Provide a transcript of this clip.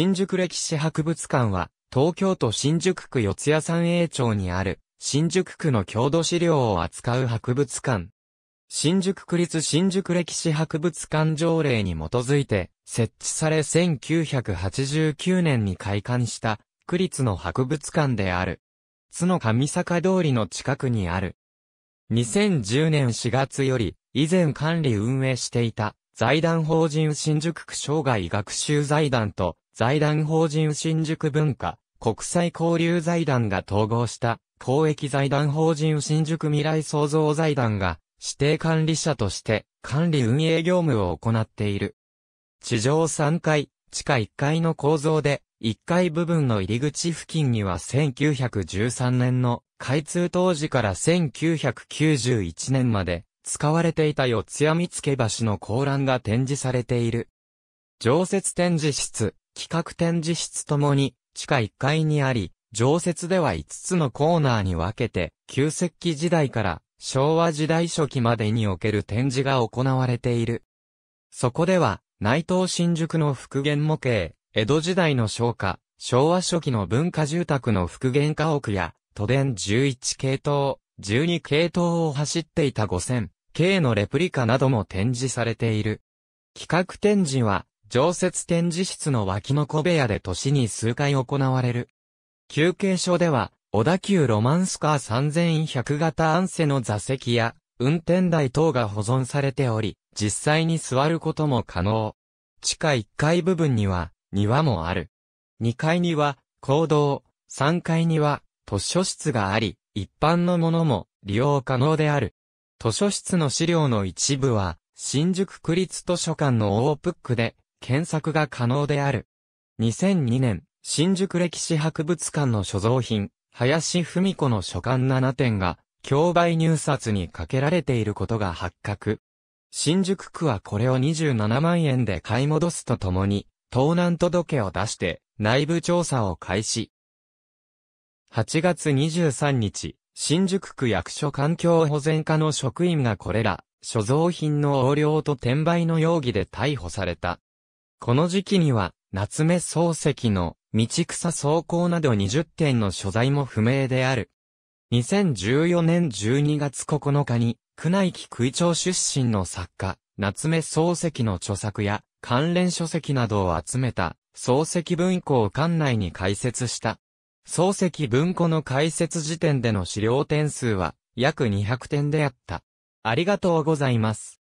新宿歴史博物館は、東京都新宿区四谷三栄町にある、新宿区の郷土資料を扱う博物館。新宿区立新宿歴史博物館条例に基づいて、設置され1989年に開館した、区立の博物館である。津の上坂通りの近くにある。2010年4月より、以前管理運営していた、財団法人新宿区生涯学習財団と、財団法人新宿文化、国際交流財団が統合した、公益財団法人新宿未来創造財団が、指定管理者として、管理運営業務を行っている。地上3階、地下1階の構造で、1階部分の入り口付近には1913年の開通当時から1991年まで使われていた四谷見附橋の高欄が展示されている。常設展示室、企画展示室ともに、地下1階にあり、常設では5つのコーナーに分けて、旧石器時代から昭和時代初期までにおける展示が行われている。そこでは、内藤新宿の復元模型、江戸時代の昭和、昭和初期の文化住宅の復元家屋や、都電11系統、12系統を走っていた5000、系のレプリカなども展示されている。企画展示は、常設展示室の脇の小部屋で年に数回行われる。休憩所では、小田急ロマンスカー3100型アンセの座席や、運転台等が保存されており、実際に座ることも可能。地下1階部分には、庭もある。2階には、公道。3階には、図書室があり、一般のものも利用可能である。図書室の資料の一部は、新宿区立図書館のオープックで検索が可能である。2002年、新宿歴史博物館の所蔵品、林文子の書簡7点が、競売入札にかけられていることが発覚。新宿区はこれを27万円で買い戻すとともに、盗難届を出して、内部調査を開始。8月23日、新宿区役所環境保全課の職員がこれら、所蔵品の横領と転売の容疑で逮捕された。この時期には、夏目漱石の、道草草稿など20点の所在も不明である。2014年12月9日に、宮内木空町出身の作家、夏目漱石の著作や、関連書籍などを集めた、漱石文庫を館内に開設した。漱石文庫の開設時点での資料点数は、約200点であった。ありがとうございます。